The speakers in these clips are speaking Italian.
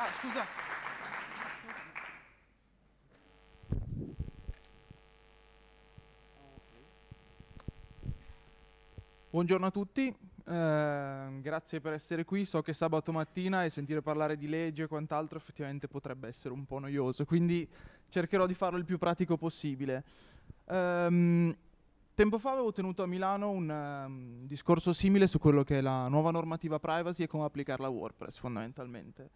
Ah, scusa. Buongiorno a tutti, eh, grazie per essere qui. So che sabato mattina e sentire parlare di legge e quant'altro effettivamente potrebbe essere un po' noioso, quindi cercherò di farlo il più pratico possibile. Um, tempo fa avevo tenuto a Milano un um, discorso simile su quello che è la nuova normativa privacy e come applicarla a WordPress fondamentalmente.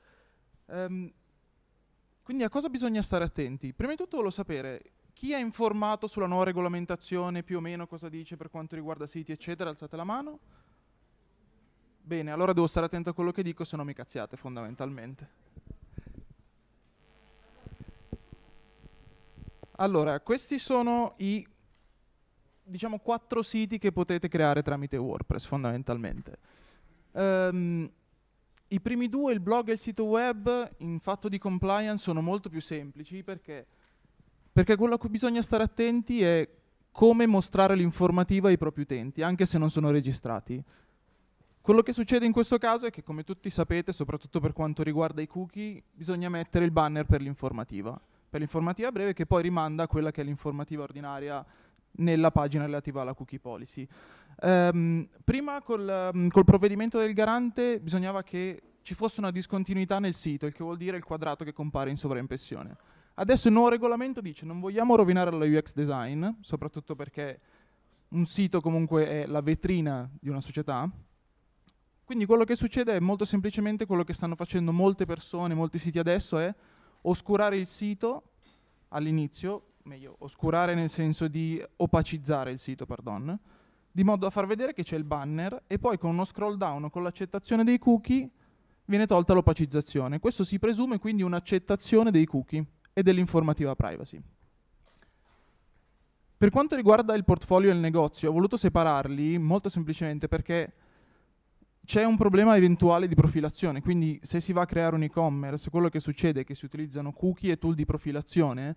Um, quindi a cosa bisogna stare attenti? Prima di tutto volevo sapere chi è informato sulla nuova regolamentazione, più o meno cosa dice per quanto riguarda siti, eccetera, alzate la mano. Bene, allora devo stare attento a quello che dico, se no mi cazziate fondamentalmente. Allora, questi sono i diciamo quattro siti che potete creare tramite WordPress fondamentalmente. Um, i primi due, il blog e il sito web, in fatto di compliance sono molto più semplici perché, perché quello a cui bisogna stare attenti è come mostrare l'informativa ai propri utenti, anche se non sono registrati. Quello che succede in questo caso è che, come tutti sapete, soprattutto per quanto riguarda i cookie, bisogna mettere il banner per l'informativa. Per l'informativa breve che poi rimanda a quella che è l'informativa ordinaria nella pagina relativa alla cookie policy. Um, prima col, um, col, provvedimento del garante bisognava che ci fosse una discontinuità nel sito, il che vuol dire il quadrato che compare in sovraimpressione. Adesso il nuovo regolamento dice non vogliamo rovinare la UX design, soprattutto perché un sito comunque è la vetrina di una società. Quindi quello che succede è molto semplicemente quello che stanno facendo molte persone, molti siti adesso è oscurare il sito all'inizio meglio, oscurare nel senso di opacizzare il sito, pardon, di modo da far vedere che c'è il banner e poi con uno scroll down o con l'accettazione dei cookie viene tolta l'opacizzazione. Questo si presume quindi un'accettazione dei cookie e dell'informativa privacy. Per quanto riguarda il portfolio e il negozio, ho voluto separarli molto semplicemente perché c'è un problema eventuale di profilazione, quindi se si va a creare un e-commerce, quello che succede è che si utilizzano cookie e tool di profilazione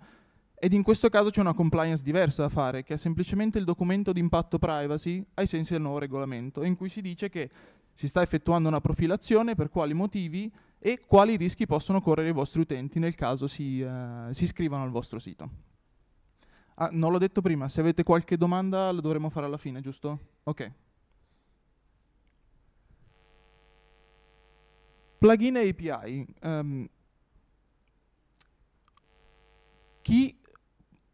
ed in questo caso c'è una compliance diversa da fare, che è semplicemente il documento di impatto privacy ai sensi del nuovo regolamento, in cui si dice che si sta effettuando una profilazione per quali motivi e quali rischi possono correre i vostri utenti nel caso si, eh, si iscrivano al vostro sito. Ah, non l'ho detto prima, se avete qualche domanda la dovremo fare alla fine, giusto? Ok. Plugin API. Um, ehm, chi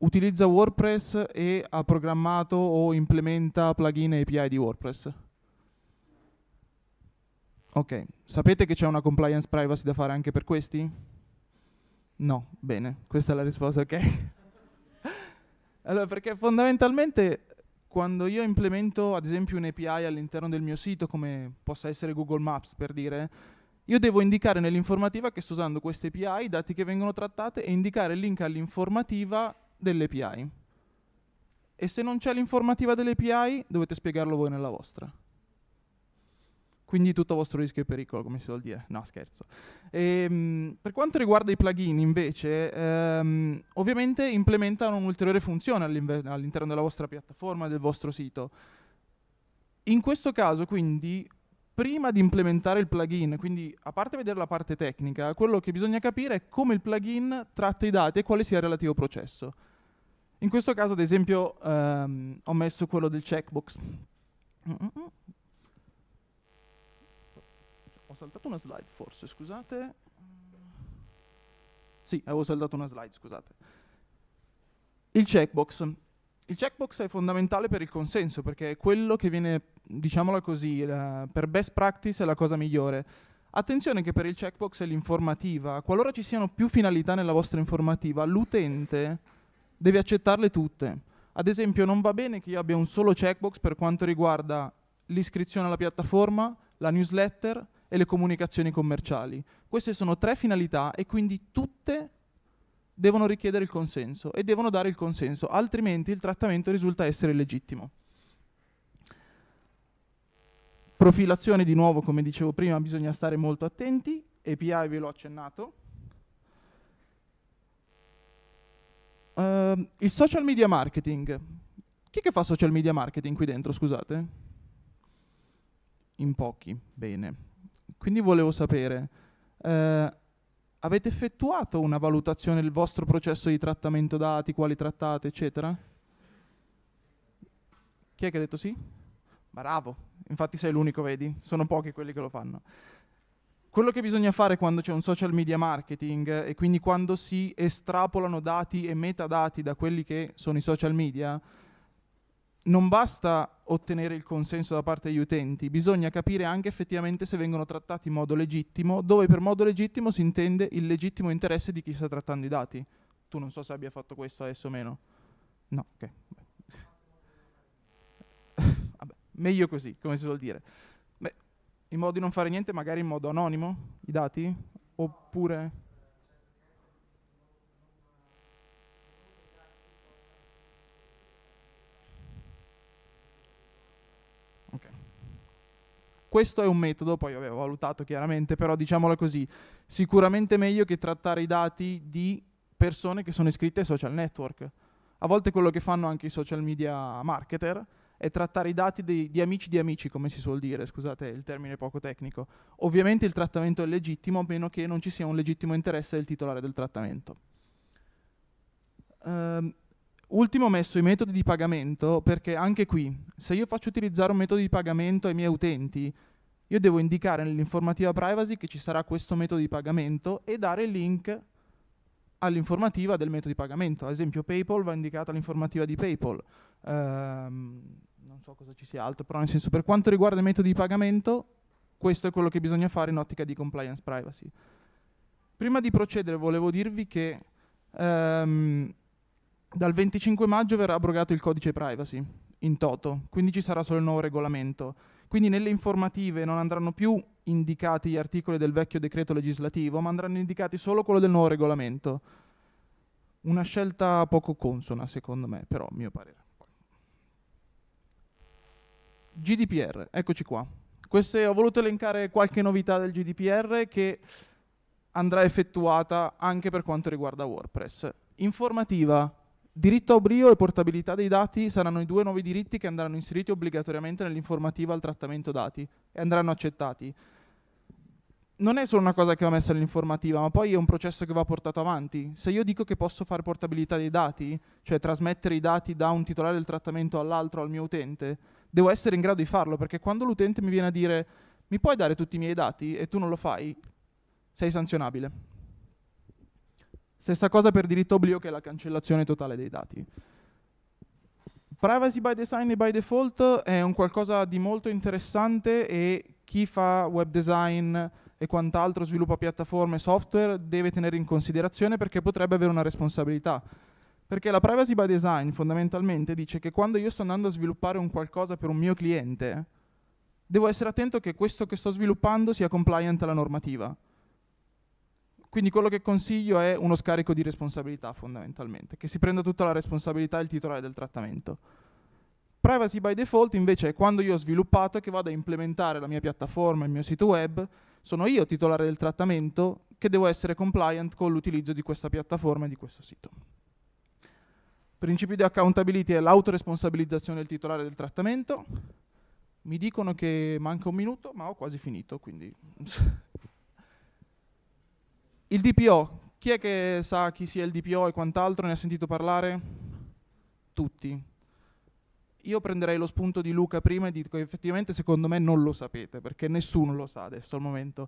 utilizza WordPress e ha programmato o implementa plugin e API di WordPress. Ok, sapete che c'è una compliance privacy da fare anche per questi? No, bene, questa è la risposta, ok? allora, perché fondamentalmente quando io implemento ad esempio un'API all'interno del mio sito, come possa essere Google Maps per dire, io devo indicare nell'informativa che sto usando queste API, i dati che vengono trattati e indicare il link all'informativa dell'API. E se non c'è l'informativa dell'API, dovete spiegarlo voi nella vostra. Quindi tutto a vostro rischio e pericolo, come si vuol dire. No, scherzo. E, ehm, per quanto riguarda i plugin, invece, ehm, ovviamente implementano un'ulteriore funzione all'interno della vostra piattaforma, del vostro sito. In questo caso, quindi, prima di implementare il plugin, quindi a parte vedere la parte tecnica, quello che bisogna capire è come il plugin tratta i dati e quale sia il relativo processo. In questo caso, ad esempio, ehm, ho messo quello del checkbox. Mm -mm. Ho saltato una slide forse, scusate. Sì, avevo saltato una slide, scusate. Il checkbox. Il checkbox è fondamentale per il consenso perché è quello che viene, diciamola così, la, per best practice è la cosa migliore. Attenzione che per il checkbox è l'informativa. Qualora ci siano più finalità nella vostra informativa, l'utente devi accettarle tutte. Ad esempio non va bene che io abbia un solo checkbox per quanto riguarda l'iscrizione alla piattaforma, la newsletter e le comunicazioni commerciali. Queste sono tre finalità e quindi tutte devono richiedere il consenso e devono dare il consenso, altrimenti il trattamento risulta essere illegittimo. Profilazione di nuovo, come dicevo prima, bisogna stare molto attenti, API ve l'ho accennato. Uh, il social media marketing. Chi che fa social media marketing qui dentro, scusate? In pochi, bene. Quindi volevo sapere, uh, avete effettuato una valutazione del vostro processo di trattamento dati, quali trattate, eccetera? Chi è che ha detto sì? Bravo, infatti sei l'unico, vedi? Sono pochi quelli che lo fanno. Quello che bisogna fare quando c'è un social media marketing e quindi quando si estrapolano dati e metadati da quelli che sono i social media, non basta ottenere il consenso da parte degli utenti, bisogna capire anche effettivamente se vengono trattati in modo legittimo, dove per modo legittimo si intende il legittimo interesse di chi sta trattando i dati. Tu non so se abbia fatto questo adesso o meno. No, ok. Vabbè, meglio così, come si vuol dire. Beh, in modo di non fare niente, magari in modo anonimo, i dati? Oppure... Okay. Questo è un metodo, poi avevo valutato chiaramente, però diciamolo così, sicuramente meglio che trattare i dati di persone che sono iscritte ai social network. A volte quello che fanno anche i social media marketer è trattare i dati di, di, amici di amici, come si suol dire, scusate il termine poco tecnico. Ovviamente il trattamento è legittimo a meno che non ci sia un legittimo interesse del titolare del trattamento. Um, ultimo messo i metodi di pagamento perché anche qui, se io faccio utilizzare un metodo di pagamento ai miei utenti, io devo indicare nell'informativa privacy che ci sarà questo metodo di pagamento e dare il link all'informativa del metodo di pagamento. Ad esempio PayPal va indicata l'informativa di PayPal. Um, non so cosa ci sia altro, però nel senso per quanto riguarda i metodi di pagamento, questo è quello che bisogna fare in ottica di compliance privacy. Prima di procedere volevo dirvi che ehm, dal 25 maggio verrà abrogato il codice privacy in toto, quindi ci sarà solo il nuovo regolamento. Quindi nelle informative non andranno più indicati gli articoli del vecchio decreto legislativo, ma andranno indicati solo quello del nuovo regolamento. Una scelta poco consona, secondo me, però, a mio parere. GDPR, eccoci qua. Queste, ho voluto elencare qualche novità del GDPR che andrà effettuata anche per quanto riguarda WordPress. Informativa, diritto a oblio e portabilità dei dati saranno i due nuovi diritti che andranno inseriti obbligatoriamente nell'informativa al trattamento dati e andranno accettati. Non è solo una cosa che va messa nell'informativa, ma poi è un processo che va portato avanti. Se io dico che posso fare portabilità dei dati, cioè trasmettere i dati da un titolare del trattamento all'altro, al mio utente, devo essere in grado di farlo, perché quando l'utente mi viene a dire mi puoi dare tutti i miei dati e tu non lo fai, sei sanzionabile. Stessa cosa per diritto oblio che è la cancellazione totale dei dati. Privacy by design e by default è un qualcosa di molto interessante e chi fa web design e quant'altro, sviluppa piattaforme e software, deve tenere in considerazione perché potrebbe avere una responsabilità perché la privacy by design fondamentalmente dice che quando io sto andando a sviluppare un qualcosa per un mio cliente, devo essere attento che questo che sto sviluppando sia compliant alla normativa. Quindi quello che consiglio è uno scarico di responsabilità fondamentalmente, che si prenda tutta la responsabilità il titolare del trattamento. Privacy by default invece è quando io ho sviluppato e che vado a implementare la mia piattaforma, il mio sito web, sono io titolare del trattamento che devo essere compliant con l'utilizzo di questa piattaforma e di questo sito. Principio di accountability è l'autoresponsabilizzazione del titolare del trattamento. Mi dicono che manca un minuto, ma ho quasi finito, quindi... il DPO. Chi è che sa chi sia il DPO e quant'altro? Ne ha sentito parlare? Tutti. Io prenderei lo spunto di Luca prima e dico che effettivamente secondo me non lo sapete, perché nessuno lo sa adesso al momento.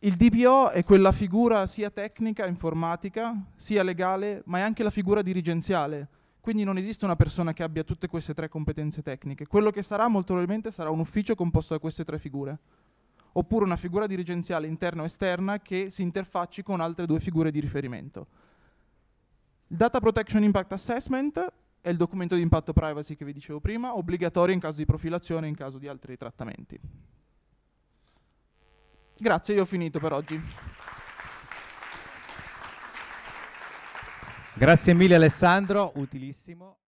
Il DPO è quella figura sia tecnica, informatica, sia legale, ma è anche la figura dirigenziale. Quindi non esiste una persona che abbia tutte queste tre competenze tecniche. Quello che sarà molto probabilmente sarà un ufficio composto da queste tre figure. Oppure una figura dirigenziale interna o esterna che si interfacci con altre due figure di riferimento. Il Data Protection Impact Assessment è il documento di impatto privacy che vi dicevo prima, obbligatorio in caso di profilazione e in caso di altri trattamenti. Grazie, io ho finito per oggi. Grazie mille Alessandro, utilissimo.